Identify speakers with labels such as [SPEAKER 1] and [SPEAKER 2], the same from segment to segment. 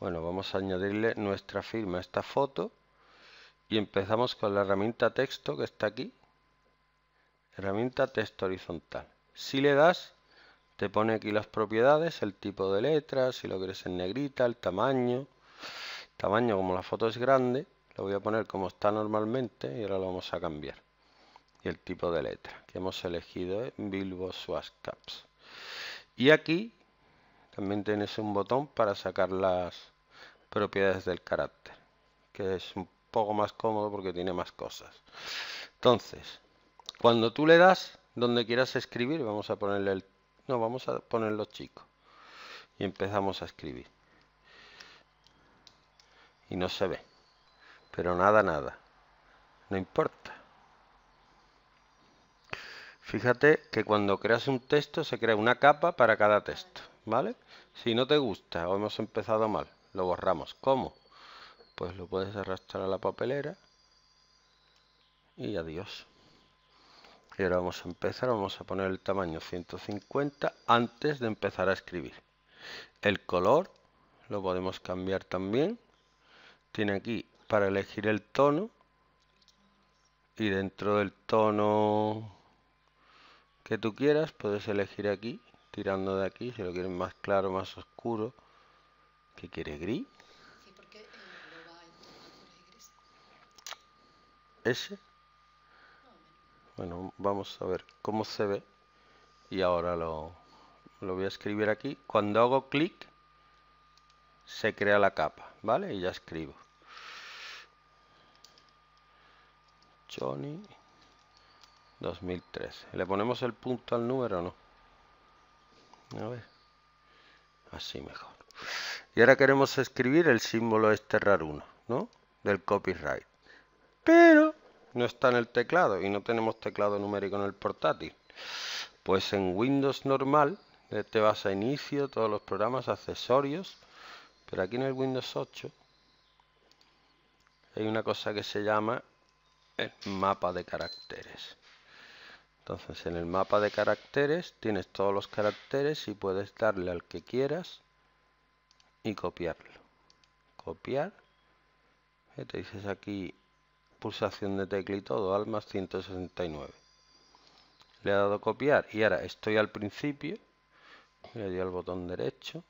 [SPEAKER 1] Bueno, vamos a añadirle nuestra firma a esta foto y empezamos con la herramienta texto que está aquí. Herramienta texto horizontal. Si le das, te pone aquí las propiedades, el tipo de letra, si lo quieres en negrita, el tamaño. Tamaño, como la foto es grande, lo voy a poner como está normalmente y ahora lo vamos a cambiar. Y el tipo de letra que hemos elegido es ¿eh? Bilbo caps Y aquí también tienes un botón para sacar las propiedades del carácter, que es un poco más cómodo porque tiene más cosas. Entonces, cuando tú le das donde quieras escribir, vamos a ponerle el... No, vamos a ponerlo chico. Y empezamos a escribir. Y no se ve. Pero nada, nada. No importa. Fíjate que cuando creas un texto se crea una capa para cada texto. ¿vale? Si no te gusta o hemos empezado mal, lo borramos. ¿Cómo? Pues lo puedes arrastrar a la papelera y adiós. Y ahora vamos a empezar, vamos a poner el tamaño 150 antes de empezar a escribir. El color lo podemos cambiar también. Tiene aquí para elegir el tono y dentro del tono que tú quieras puedes elegir aquí tirando de aquí, si lo quieren más claro, más oscuro. que quiere? ¿Gris? Sí, ¿Ese? Bueno, vamos a ver cómo se ve. Y ahora lo, lo voy a escribir aquí. Cuando hago clic, se crea la capa, ¿vale? Y ya escribo. Johnny 2013. ¿Le ponemos el punto al número o no? A ver. Así mejor. Y ahora queremos escribir el símbolo este raruno, 1, ¿no? Del copyright. Pero no está en el teclado y no tenemos teclado numérico en el portátil. Pues en Windows normal te este vas a inicio, todos los programas, accesorios. Pero aquí en el Windows 8 hay una cosa que se llama el mapa de caracteres. Entonces en el mapa de caracteres tienes todos los caracteres y puedes darle al que quieras y copiarlo. Copiar. Eh, te dices aquí pulsación de tecla y todo, almas 169. Le he dado copiar y ahora estoy al principio. Le doy al botón derecho.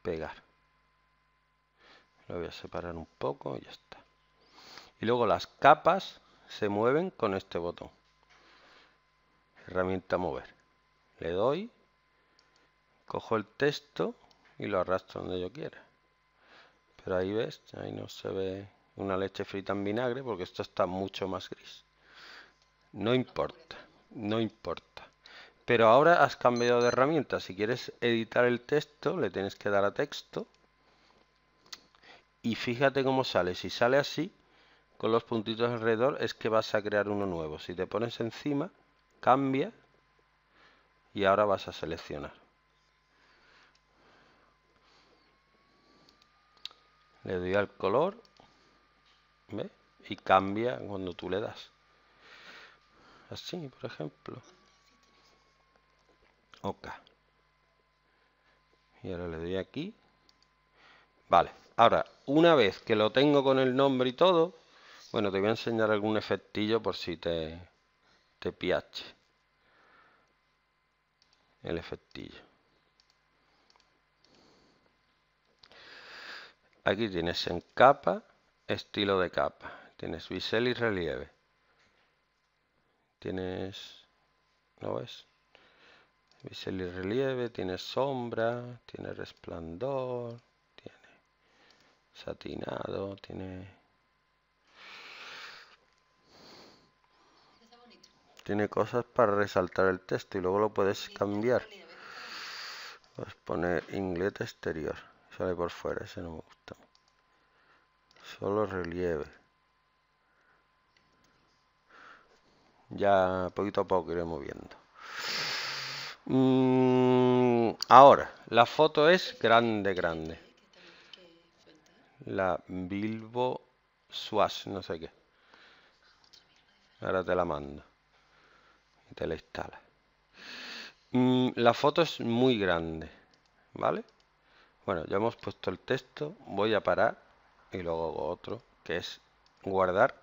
[SPEAKER 1] Pegar. Lo voy a separar un poco y ya está. Y luego las capas se mueven con este botón herramienta mover. Le doy, cojo el texto y lo arrastro donde yo quiera. Pero ahí ves, ahí no se ve una leche frita en vinagre porque esto está mucho más gris. No importa, no importa. Pero ahora has cambiado de herramienta. Si quieres editar el texto, le tienes que dar a texto. Y fíjate cómo sale. Si sale así, con los puntitos alrededor, es que vas a crear uno nuevo. Si te pones encima, cambia y ahora vas a seleccionar. Le doy al color y cambia cuando tú le das. Así, por ejemplo. Ok. Y ahora le doy aquí. Vale. Ahora, una vez que lo tengo con el nombre y todo, bueno, te voy a enseñar algún efectillo por si te, pH. El efectillo. Aquí tienes en capa, estilo de capa. Tienes bisel y relieve. Tienes... no ves? Bisel y relieve, tienes sombra, tiene resplandor, tiene satinado, tiene tiene cosas para resaltar el texto y luego lo puedes cambiar. Puedes poner inglés exterior. Sale por fuera, ese no me gusta. Solo relieve. Ya poquito a poco iremos viendo. Mm, ahora, la foto es grande, grande. La Bilbo Swash, no sé qué. Ahora te la mando la instala mm, La foto es muy grande, ¿vale? Bueno, ya hemos puesto el texto, voy a parar y luego otro, que es guardar